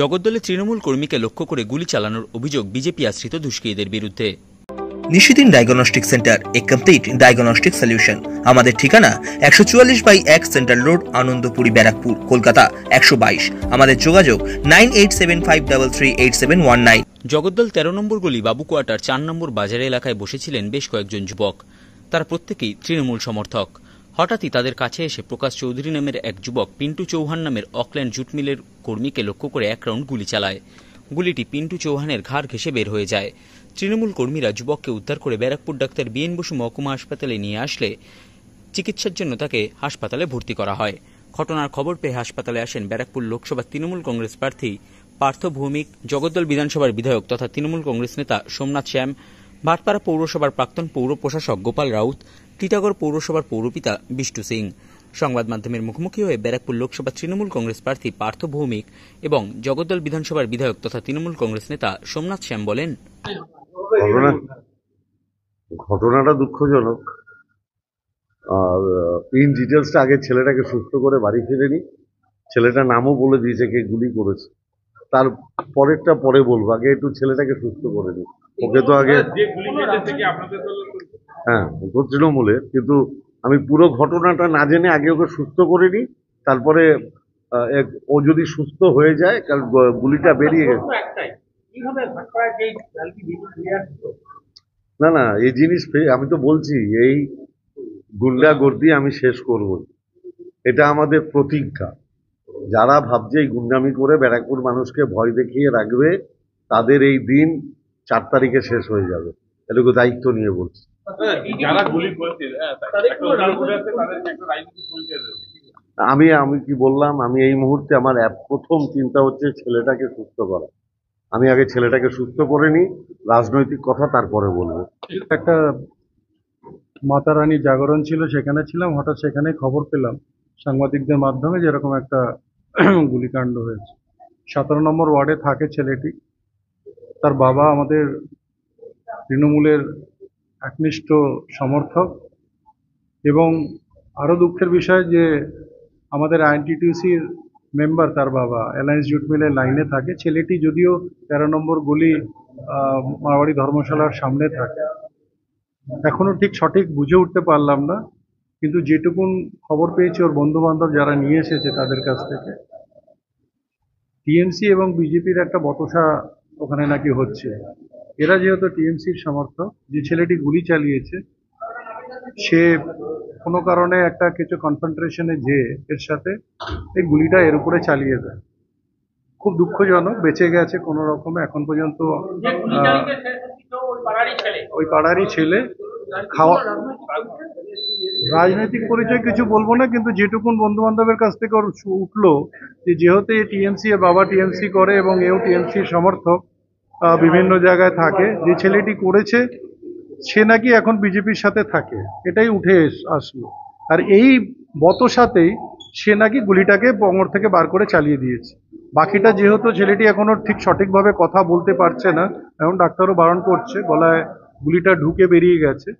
জগদ্দলে তৃণমূল কর্মীকে লক্ষ্য করে গুলি চালানোর অভিযোগ বিজেপি আশ্রিত দুষ্কৃতীদের বিরুদ্ধে নিশিদিন ডায়াগনস্টিক সেন্টার এ কমপ্লিট ডায়াগনস্টিক সলিউশন আমাদের ঠিকানা একশো চুয়াল্লিশ বাই এক সেন্ট্রাল রোড আনন্দপুরি ব্যারাকপুর কলকাতা একশো বাইশ আমাদের যোগাযোগ nine eight seven five double three eight seven one nine Jagaddal তেরো নম্বর গলি বাবু কোয়ার্টার চার নম্বর বাজার এলাকায় বসেছিলেন বেশ কয়েকজন যুবক তারা প্রত্যেকেই তৃণমূল সমর্থক হঠাৎই তাদের কাছে এসে প্রকাশ চৌধুরী নামের এক যুবক পিন্টু চৌহান নামের অকল্যান্ড জুট মিলের কর্মীকে লক্ষ্য করে এক রাউন্ড গুলি চালায় গুলিটি পিন্টু চৌহানের ঘাড় ঘেঁষে বের হয়ে যায় তৃণমূল কর্মীরা যুবককে উদ্ধার করে ব্যারাকপুর ডাক্তার বিএন বসু মহকুমা হাসপাতালে নিয়ে আসলে চিকিৎসার জন্য তাকে হাসপাতালে ভর্তি করা হয় ঘটনার খবর পেয়ে হাসপাতালে আসেন ব্যারাকপুর লোকসভা তৃণমূল কংগ্রেস প্রার্থী পার্থ ভৌমিক জগদ্দল বিধানসভার বিধায়ক তথা তৃণমূল কংগ্রেস নেতা সোমনাথ শ্যাম ভাটপাড়া পৌরসভার প্রাক্তন পৌর প্রশাসক গোপাল রাউত টিটাগড় পৌরসভার পৌরপিতা বিষ্টু সিং সংবাদ মাধ্যমের মুখোমুখি হয়ে ব্যারাকপুর লোকসভা তৃণমূল কংগ্রেস প্রার্থী পার্থ ভৌমিক এবং জগদ্দল বিধানসভার বিধায়ক তথা তৃণমূল কংগ্রেস নেতা সোমনাথ শ্যাম বলেন ঘটনাটা দুঃখজনক আর ইন ডিটেলসটা আগে ছেলেটাকে সুস্থ করে বাড়ি ফিরে নি ছেলেটা নামও বলে দিয়েছে কে গুলি করেছে তার পরেরটা পরে বলবো আগে একটু ছেলেটাকে সুস্থ করে নি ওকে তো আগে হ্যাঁ তো তৃণমূলের কিন্তু আমি পুরো ঘটনাটা না জেনে আগে ওকে সুস্থ করে নিই তারপরে ও যদি সুস্থ হয়ে যায় কারণ গুলিটা বেরিয়ে গেছে না না এই জিনিস আমি তো বলছি এই গুন্ডা গর্দি আমি শেষ করব এটা আমাদের প্রতিজ্ঞা যারা ভাবছে এই গুন্ডামি করে ব্যারাকপুর মানুষকে ভয় দেখিয়ে রাখবে তাদের এই দিন চার তারিখে শেষ হয়ে যাবে এটুকু দায়িত্ব নিয়ে বলছি হ্যাঁ, হ্যাঁ, আমি আমি কি বললাম আমি এই মুহূর্তে আমার প্রথম চিন্তা হচ্ছে ছেলেটাকে সুস্থ করা আমি আগে ছেলেটাকে সুস্থ করে নি রাজনৈতিক কথা তারপরে বলবো একটা রানী জাগরণ ছিল সেখানে ছিলাম হঠাৎ সেখানে খবর পেলাম সাংবাদিকদের মাধ্যমে যেরকম একটা গুলিকাণ্ড হয়েছে সতেরো নম্বর ওয়ার্ডে থাকে ছেলেটি তার বাবা আমাদের তৃণমূলের একনিষ্ঠ সমর্থক এবং আরও দুঃখের বিষয় যে আমাদের আইএনটিটিউসির মেম্বার তার বাবা অ্যালায়েন্স জুট মিলের লাইনে থাকে ছেলেটি যদিও তেরো নম্বর গলি মারবাড়ি ধর্মশালার সামনে থাকে এখনও ঠিক সঠিক বুঝে উঠতে পারলাম না কিন্তু যেটুকুন খবর পেয়েছি ওর বন্ধুবান্ধব যারা নিয়ে এসেছে তাদের কাছ থেকে টিএমসি এবং বিজেপির একটা বতসা ওখানে নাকি হচ্ছে এরা যেহেতু টিএমসির সমর্থক যে ছেলেটি গুলি চালিয়েছে সে কোনো কারণে একটা কিছু কনসেন্ট্রেশনে যে এর সাথে এই গুলিটা এর উপরে চালিয়ে দেয় খুব দুঃখজনক বেঁচে গেছে কোনো রকমে এখন পর্যন্ত ওই পাড়ারই ছেলে খাওয়া রাজনৈতিক পরিচয় কিছু বলবো না কিন্তু যেটুকুন বন্ধু বান্ধবের কাছ থেকে ওর উঠলো যে যেহেতু টিএমসি এর বাবা টিএমসি করে এবং এও টিএমসির সমর্থক বিভিন্ন জায়গায় থাকে যে ছেলেটি করেছে সে নাকি এখন বিজেপির সাথে থাকে এটাই উঠে আসলো আর এই বতসাতেই সে নাকি গুলিটাকে বঙ্গর থেকে বার করে চালিয়ে দিয়েছে বাকিটা যেহেতু ছেলেটি এখনও ঠিক সঠিকভাবে কথা বলতে পারছে না এখন ডাক্তারও বারণ করছে গলায় গুলিটা ঢুকে বেরিয়ে গেছে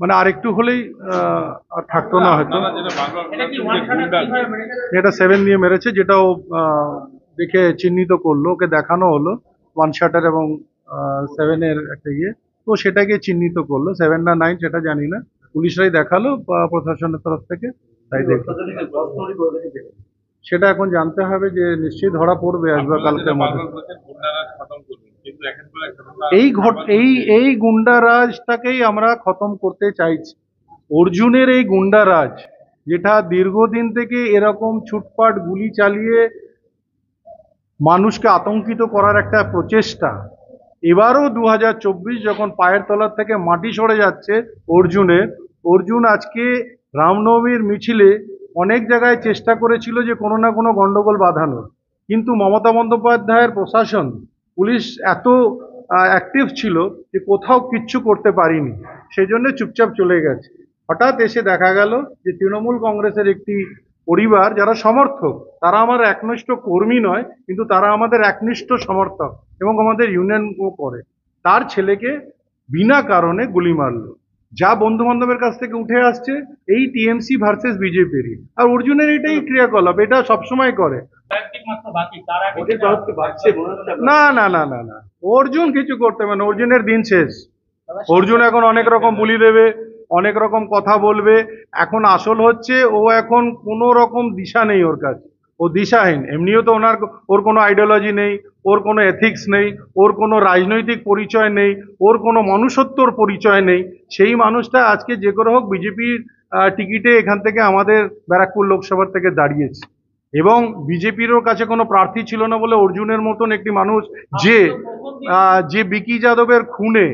মানে আরেকটু হলেই আর থাকতো না হয়তো এটা সেভেন দিয়ে মেরেছে যেটাও দেখে চিহ্নিত করলো ওকে দেখানো হলো ওয়ান শাটার এবং সেভেনের একটা ইয়ে তো সেটাকে চিহ্নিত করলো সেভেন না নাইন সেটা জানি না পুলিশরাই দেখালো বা প্রশাসনের তরফ থেকে তাই দেখলো সেটা এখন জানতে হবে যে নিশ্চয়ই ধরা পড়বে আজ বা মধ্যে এই ঘট এই এই গুন্ডারাজটাকেই আমরা খতম করতে চাইছি অর্জুনের এই গুন্ডারাজ যেটা দীর্ঘদিন থেকে এরকম ছুটপাট গুলি চালিয়ে মানুষকে আতঙ্কিত করার একটা প্রচেষ্টা এবারও দু যখন পায়ের তলার থেকে মাটি সরে যাচ্ছে অর্জুনের অর্জুন আজকে রামনবমীর মিছিলে অনেক জায়গায় চেষ্টা করেছিল যে কোনো না কোনো গণ্ডগোল বাঁধানোর কিন্তু মমতা বন্দ্যোপাধ্যায়ের প্রশাসন পুলিশ এত অ্যাক্টিভ ছিল যে কোথাও কিচ্ছু করতে পারিনি সেজন্য চুপচাপ চলে গেছে হঠাৎ এসে দেখা গেল যে তৃণমূল কংগ্রেসের একটি পরিবার যারা সমর্থক তারা আমার একনিষ্ঠ কর্মী নয় কিন্তু তারা আমাদের একনিষ্ঠ সমর্থক এবং আমাদের ইউনিয়ন করে তার ছেলেকে বিনা কারণে গুলি মারল যা বন্ধু বান্ধবের কাছ থেকে উঠে আসছে এই টিএমসি ভার্সেস বিজেপির আর অর্জুনের এটাই ক্রিয়াকলাপ এটা সবসময় করে না না না না না অর্জুন কিছু করতে পারে না অর্জুনের দিন শেষ অর্জুন এখন অনেক রকম বুলি দেবে অনেক রকম কথা বলবে এখন আসল হচ্ছে ও এখন কোনো রকম দিশা নেই ওর কাছে ও দিশাহীন এমনিও তো ওনার ওর কোনো আইডিওলজি নেই ওর কোনো এথিক্স নেই ওর কোনো রাজনৈতিক পরিচয় নেই ওর কোনো মনুষ্যত্বর পরিচয় নেই সেই মানুষটা আজকে যে করে হোক বিজেপির টিকিটে এখান থেকে আমাদের ব্যারাকপুর লোকসভার থেকে দাঁড়িয়েছে এবং বিজেপিরও কাছে কোনো প্রার্থী ছিল না বলে অর্জুনের মতন একটি মানুষ যে যে বিকি যাদবের খুনে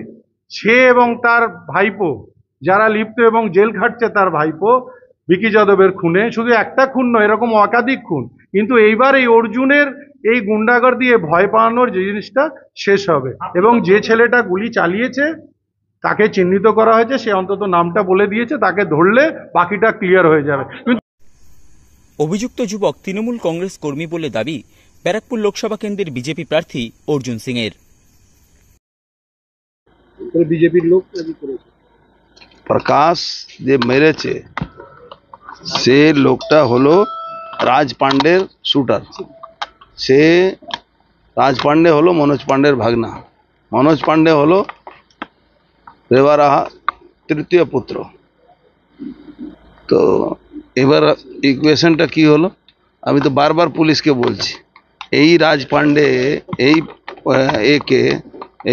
সে এবং তার ভাইপো যারা লিপ্ত এবং জেল খাটছে তার ভাইপো বিকি যাদবের খুনে শুধু একটা খুন নয় এরকম একাধিক খুন কিন্তু এইবার এই অর্জুনের এই গুন্ডাগর দিয়ে ভয় পাওয়ানোর যে জিনিসটা শেষ হবে এবং যে ছেলেটা গুলি চালিয়েছে তাকে চিহ্নিত করা হয়েছে সে অন্তত নামটা বলে দিয়েছে তাকে ধরলে বাকিটা ক্লিয়ার হয়ে যাবে অভিযুক্ত যুবক তৃণমূল কংগ্রেস কর্মী বলে দাবি ব্যারাকপুর লোকসভা কেন্দ্রের বিজেপি প্রার্থী অর্জুন সিং এর বিজেপির লোক প্রকাশ যে মেরেছে সে লোকটা হলো রাজ পাণ্ডের শুটার সে রাজ পাণ্ডে হলো মনোজ পাণ্ডের ভাগনা মনোজ পাণ্ডে হলো রেবারাহা তৃতীয় পুত্র তো এবার ইকুয়েশনটা কি হলো আমি তো বারবার পুলিশকে বলছি এই রাজ পাণ্ডে এই একে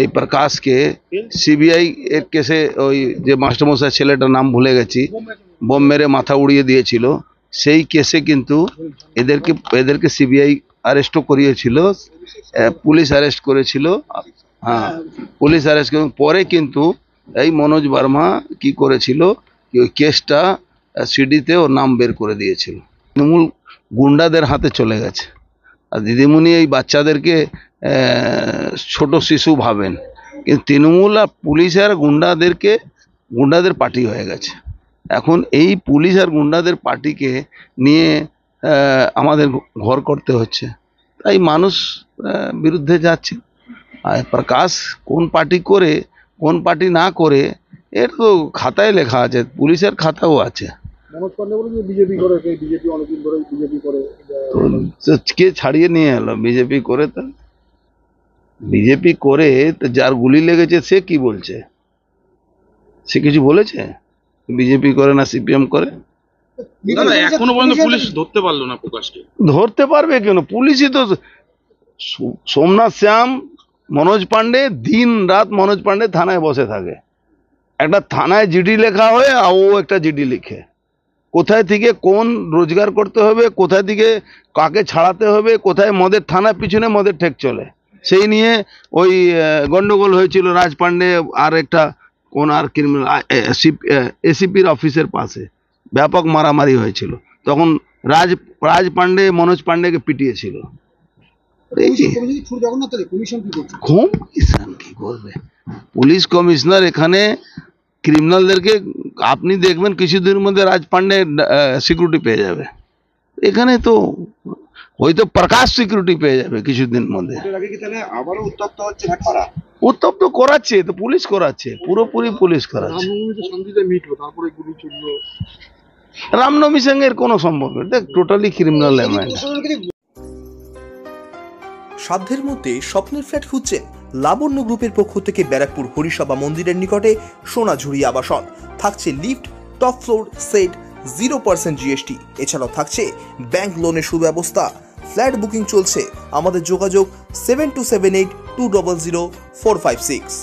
এই প্রকাশকে সিবিআই এর কেসে ওই যে মাস্টারমশাই ছেলেটার নাম ভুলে গেছি বোম মেরে মাথা উড়িয়ে দিয়েছিল সেই কেসে কিন্তু এদেরকে এদেরকে সিবিআই আরেস্টও করিয়েছিল পুলিশ অ্যারেস্ট করেছিল হ্যাঁ পুলিশ অ্যারেস্ট করে পরে কিন্তু এই মনোজ বার্মা কি করেছিল ওই কেসটা সিডিতে ওর নাম বের করে দিয়েছিল তৃণমূল গুন্ডাদের হাতে চলে গেছে আর দিদিমণি এই বাচ্চাদেরকে ছোট শিশু ভাবেন কিন্তু তৃণমূল আর পুলিশ আর গুন্ডাদেরকে গুন্ডাদের পার্টি হয়ে গেছে এখন এই পুলিশ আর গুন্ডাদের পার্টিকে নিয়ে আমাদের ঘর করতে হচ্ছে তাই মানুষ বিরুদ্ধে যাচ্ছে আর প্রকাশ কোন পার্টি করে কোন পার্টি না করে এর তো খাতায় লেখা আছে পুলিশের খাতাও আছে মনোজ পান্ডে বলে যে বিজেপি করে কে বিজেপি অনেকদিন ধরে বিজেপি করে কে ছাড়িয়ে নিয়ে এলো বিজেপি করে তা বিজেপি করে তো যার গুলি লেগেছে সে কি বলছে সে কিছু বলেছে বিজেপি করে না সিপিএম করে এখনো পর্যন্ত পুলিশ ধরতে পারলো না প্রকাশকে ধরতে পারবে কেন পুলিশই তো সোমনাথ শ্যাম মনোজ পান্ডে দিন রাত মনোজ পান্ডে থানায় বসে থাকে একটা থানায় জিডি লেখা হয় ও একটা জিডি লিখে কোথায় থেকে কোন রোজগার করতে হবে কোথায় থেকে কাকে ছাড়াতে হবে কোথায় মদের থানা পিছনে মদের ঠেক চলে সেই নিয়ে ওই গণ্ডগোল হয়েছিল রাজ পাণ্ডে আর একটা কোন আর ক্রিমিনাল এসিপির অফিসের পাশে ব্যাপক মারামারি হয়েছিল তখন রাজ রাজ পাণ্ডে মনোজ পাণ্ডেকে পিটিয়েছিল পুলিশ কমিশনার এখানে ক্রিমিনালদেরকে আপনি দেখবেন কিছুদিনের মধ্যে রাজ পান্ডে সিকিউরিটি পেয়ে যাবে এখানে তো হয়তো প্রকাশ সিকিউরিটি পেয়ে যাবে কিছুদিন মধ্যে উত্তপ্ত করাচ্ছে তো পুলিশ করাচ্ছে পুরোপুরি পুলিশ করাচ্ছে রামনবী সিং এর কোনো সম্পর্ক দেখ টোটালি ক্রিমিনাল সাধ্যের মধ্যে স্বপ্নের ফ্ল্যাট খুঁজছেন লাবণ্য গ্রুপের পক্ষ থেকে ব্যারাকপুর হরিসভা মন্দিরের নিকটে সোনাঝুরি আবাসন থাকছে lift top floor set zero percent GST এছাড়াও থাকছে ব্যাংক লোনের সুব্যবস্থা ফ্ল্যাট বুকিং চলছে আমাদের যোগাযোগ seven two seven eight two double zero four five six